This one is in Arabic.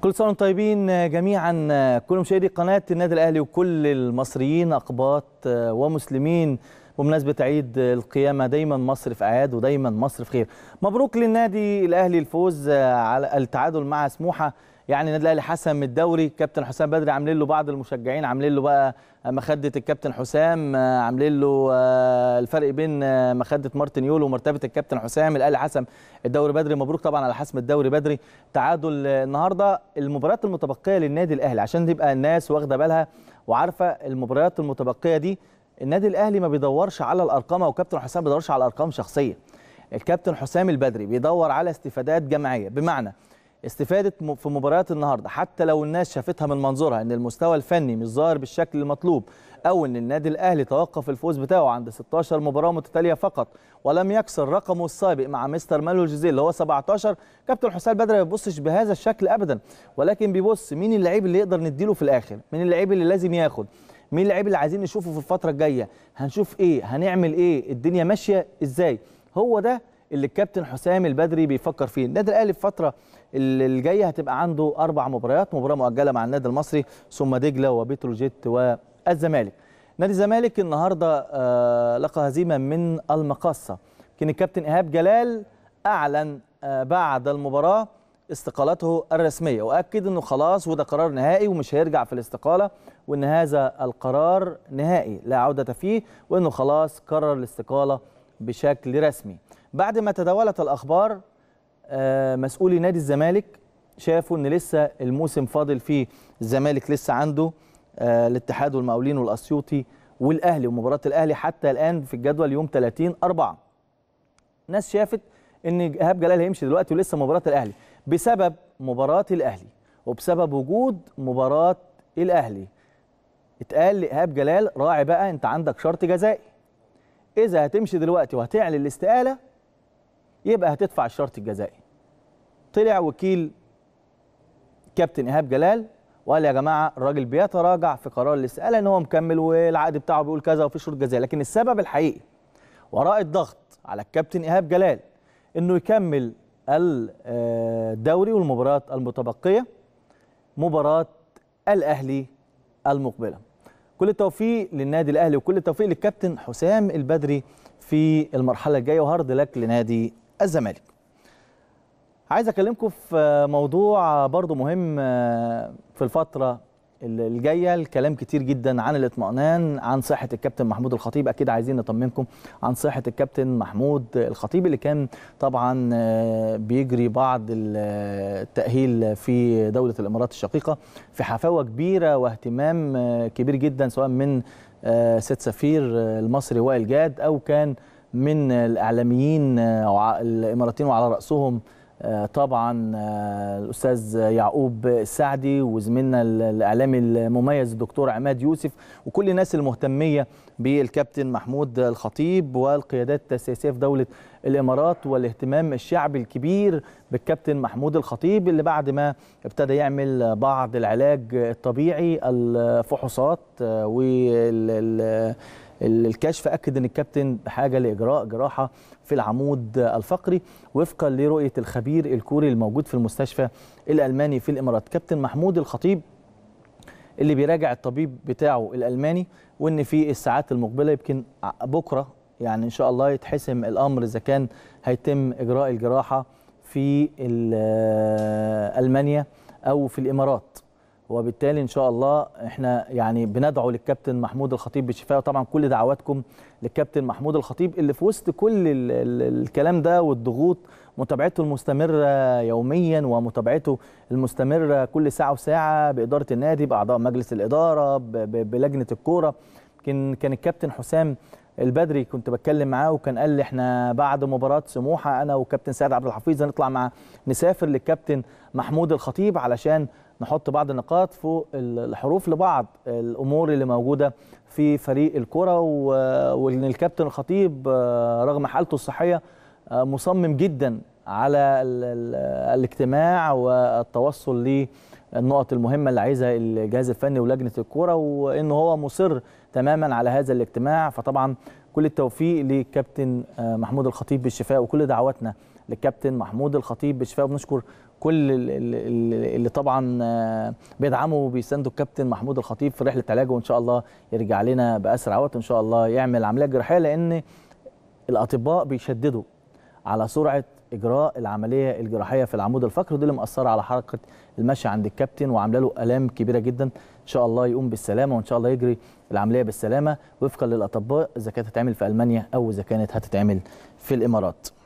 كل سنه وانتم طيبين جميعا كل مشاهدي قناه النادي الاهلي وكل المصريين اقباط ومسلمين بمناسبه عيد القيامه دايما مصر في اعياد ودايما مصر في خير مبروك للنادي الاهلي الفوز على التعادل مع سموحه يعني النادي الاهلي حسم الدوري كابتن حسام بدري عاملين له بعض المشجعين عاملين له بقى مخده الكابتن حسام آه، عاملين له آه، الفرق بين آه، مخده مارتن يولو ومرتبه الكابتن حسام الاهلي حسم الدوري بدري مبروك طبعا على حسم الدوري بدري تعادل النهارده المباريات المتبقيه للنادي الاهلي عشان تبقى الناس واخده بالها وعارفه المباريات المتبقيه دي النادي الاهلي ما بيدورش على الارقام او كابتن حسام ما بيدورش على ارقام شخصيه الكابتن حسام البدري بيدور على استفادات جماعيه بمعنى استفادت في مباريات النهارده حتى لو الناس شافتها من منظورها ان المستوى الفني مش ظاهر بالشكل المطلوب او ان النادي الاهلي توقف الفوز بتاعه عند 16 مباراه متتاليه فقط ولم يكسر رقمه السابق مع مستر مالو جوزيه اللي هو 17 كابتن حسام بدر ما بيبصش بهذا الشكل ابدا ولكن بيبص مين اللعيب اللي يقدر نديله في الاخر مين اللعيب اللي لازم ياخد مين اللعيب اللي عايزين نشوفه في الفتره الجايه هنشوف ايه هنعمل ايه الدنيا ماشيه ازاي هو ده اللي الكابتن حسام البدري بيفكر فيه النادي الاهلي في الفتره الجايه هتبقى عنده اربع مباريات مباراه مؤجله مع النادي المصري ثم دجله وبتروجيت والزمالك نادي الزمالك النهارده آه، لقى هزيمه من المقاصه كان الكابتن ايهاب جلال اعلن آه، بعد المباراه استقالته الرسميه واكد انه خلاص وده قرار نهائي ومش هيرجع في الاستقاله وان هذا القرار نهائي لا عوده فيه وانه خلاص قرر الاستقاله بشكل رسمي بعد ما تداولت الأخبار آه، مسؤولي نادي الزمالك شافوا ان لسه الموسم فاضل فيه الزمالك لسه عنده آه، الاتحاد والمقاولين والاسيوطي والاهلي ومباراه الاهلي حتى الان في الجدول يوم 30 4 ناس شافت ان ايهاب جلال هيمشي دلوقتي ولسه مباراه الاهلي بسبب مباراه الاهلي وبسبب وجود مباراه الاهلي اتقال لايهاب جلال راعي بقى انت عندك شرط جزائي اذا هتمشي دلوقتي وهتعلن الاستقاله يبقى هتدفع الشرط الجزائي طلع وكيل كابتن ايهاب جلال وقال يا جماعه الراجل بيتراجع في قرار الاستقاله ان هو مكمل والعقد بتاعه بيقول كذا وفي شروط جزائيه لكن السبب الحقيقي وراء الضغط على الكابتن ايهاب جلال انه يكمل الدوري والمباريات المتبقيه مباراه الاهلي المقبله كل التوفيق للنادي الاهلي وكل التوفيق للكابتن حسام البدري في المرحله الجايه وهارد لك لنادي الزمالك عايز اكلمكم في موضوع برضو مهم آه، في الفتره الجايه الكلام كتير جدا عن الاطمئنان عن صحه الكابتن محمود الخطيب اكيد عايزين نطمنكم عن صحه الكابتن محمود الخطيب اللي كان طبعا آه، بيجري بعض التاهيل في دوله الامارات الشقيقه في حفاوه كبيره واهتمام آه، كبير جدا سواء من سيد سفير المصري وائل جاد او كان من الإعلاميين آه، الإماراتيين وعلى رأسهم آه، طبعا آه، الاستاذ يعقوب السعدي وزميلنا الاعلامي المميز الدكتور عماد يوسف وكل الناس المهتميه بالكابتن محمود الخطيب والقيادات السياسيه في دوله الامارات والاهتمام الشعبي الكبير بالكابتن محمود الخطيب اللي بعد ما ابتدى يعمل بعض العلاج الطبيعي الفحوصات آه، وال الكشف اكد ان الكابتن بحاجه لاجراء جراحه في العمود الفقري وفقا لرؤيه الخبير الكوري الموجود في المستشفى الالماني في الامارات كابتن محمود الخطيب اللي بيراجع الطبيب بتاعه الالماني وان في الساعات المقبله يمكن بكره يعني ان شاء الله يتحسم الامر اذا كان هيتم اجراء الجراحه في آه، المانيا او في الامارات وبالتالي ان شاء الله احنا يعني بندعو للكابتن محمود الخطيب بالشفاء وطبعا كل دعواتكم للكابتن محمود الخطيب اللي في وسط كل ال ال الكلام ده والضغوط متابعته المستمره يوميا ومتابعته المستمره كل ساعه وساعه باداره النادي باعضاء مجلس الاداره بلجنه الكوره كان كان الكابتن حسام البدري كنت بتكلم معاه وكان قال لي احنا بعد مباراه سموحه انا وكابتن سعد عبد الحفيظ هنطلع مع نسافر للكابتن محمود الخطيب علشان نحط بعض النقاط فوق الحروف لبعض الامور اللي موجوده في فريق الكره وان الكابتن الخطيب آه، رغم حالته الصحيه آه، مصمم جدا على الاجتماع والتوصل للنقط المهمه اللي عايزها الجهاز الفني ولجنه الكوره وان هو مصر تماما على هذا الاجتماع فطبعا كل التوفيق للكابتن آه، محمود الخطيب بالشفاء وكل دعواتنا للكابتن محمود الخطيب بالشفاء وبنشكر كل اللي طبعا آه، بيدعموا وبيساندوا الكابتن محمود الخطيب في رحله علاجه وان شاء الله يرجع لنا باسرع وقت وان شاء الله يعمل عمليه جراحيه لان الاطباء بيشددوا على سرعه اجراء العمليه الجراحيه في العمود الفقري ودي اللي مأثره على حركه المشي عند الكابتن وعامله له الام كبيره جدا ان شاء الله يقوم بالسلامه وان شاء الله يجري العمليه بالسلامه وفقا للاطباء اذا كانت هتتعمل في المانيا او اذا كانت هتتعمل في الامارات